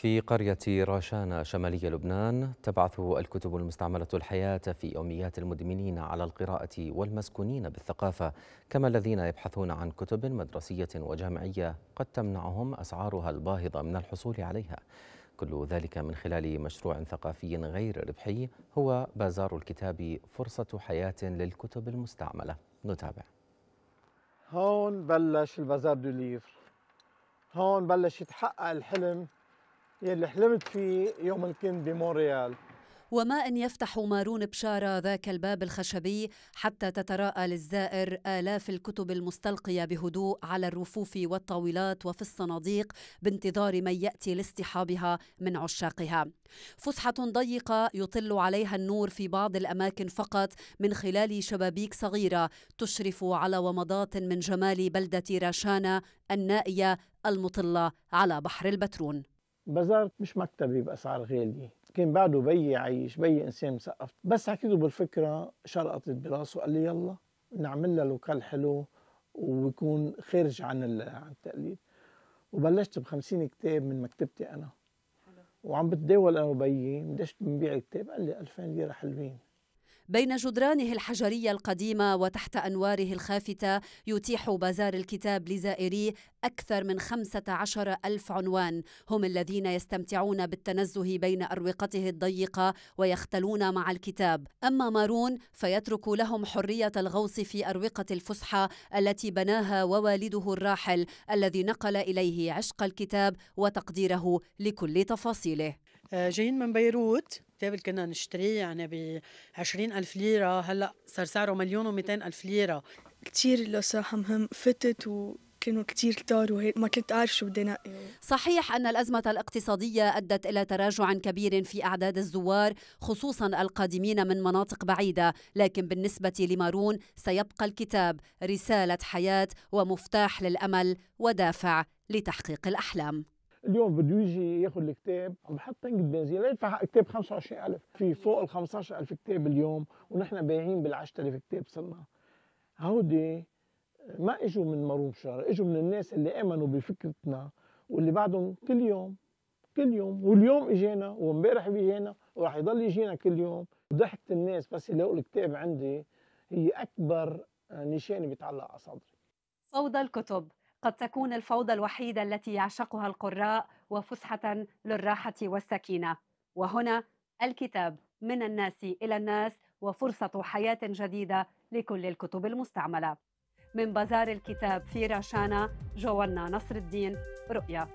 في قرية راشان شمالي لبنان تبعث الكتب المستعملة الحياة في يوميات المدمنين على القراءة والمسكونين بالثقافة كما الذين يبحثون عن كتب مدرسية وجامعية قد تمنعهم أسعارها الباهظة من الحصول عليها كل ذلك من خلال مشروع ثقافي غير ربحي هو بازار الكتاب فرصة حياة للكتب المستعملة نتابع هون بلش البازار دو ليفر هون بلش يتحقق الحلم يلي حلمت فيه يوم كنت بمونريال وما أن يفتح مارون بشارة ذاك الباب الخشبي حتى تتراءى للزائر آلاف الكتب المستلقية بهدوء على الرفوف والطاولات وفي الصناديق بانتظار من يأتي لاصطحابها من عشاقها فسحة ضيقة يطل عليها النور في بعض الأماكن فقط من خلال شبابيك صغيرة تشرف على ومضات من جمال بلدة راشانا النائية المطلة على بحر البترون بزرت مش مكتبي باسعار غاليه كان بعده بيي عايش بيي انسان مثقف بس حكيته بالفكره شلقطت براسه قال لي يلا نعمل لها لوكال حلو ويكون خارج عن عن التقليد وبلشت ب 50 كتاب من مكتبتي انا وعم بتداول انا وبيي بديش بنبيع الكتاب قال لي 2000 ليره حلوين بين جدرانه الحجرية القديمة وتحت أنواره الخافتة يتيح بازار الكتاب لزائريه أكثر من عشر ألف عنوان هم الذين يستمتعون بالتنزه بين أروقته الضيقة ويختلون مع الكتاب أما مارون فيترك لهم حرية الغوص في أروقة الفسحة التي بناها ووالده الراحل الذي نقل إليه عشق الكتاب وتقديره لكل تفاصيله آه، جايين من بيروت كتاب اللي كنا نشتريه يعني ب 20000 ليرة هلا صار سعره مليون و ألف ليرة كثير اللي صراحة مهم فتت و كانوا كتير كتار وهيك ما كنت أعرف شو بدي نقي صحيح أن الأزمة الاقتصادية أدت إلى تراجع كبير في أعداد الزوار خصوصا القادمين من مناطق بعيدة لكن بالنسبة لمارون سيبقى الكتاب رسالة حياة ومفتاح للأمل ودافع لتحقيق الأحلام اليوم بده يجي ياخذ الكتاب عم بحط تنك بنزين يدفع كتاب 25000 في فوق ال 15000 كتاب اليوم ونحن بايعين بال 10000 كتاب صرنا هودي ما اجوا من مروم شهر اجوا من الناس اللي امنوا بفكرتنا واللي بعدهم كل يوم كل يوم واليوم اجينا وامبارح بيجينا وراح يضل يجينا كل يوم ضحكة الناس بس يلاقوا الكتاب عندي هي اكبر نشانه بيتعلق على صدري صودا الكتب قد تكون الفوضى الوحيدة التي يعشقها القراء وفسحة للراحة والسكينة وهنا الكتاب من الناس إلى الناس وفرصة حياة جديدة لكل الكتب المستعملة من بازار الكتاب في رشانا جوانا نصر الدين رؤيا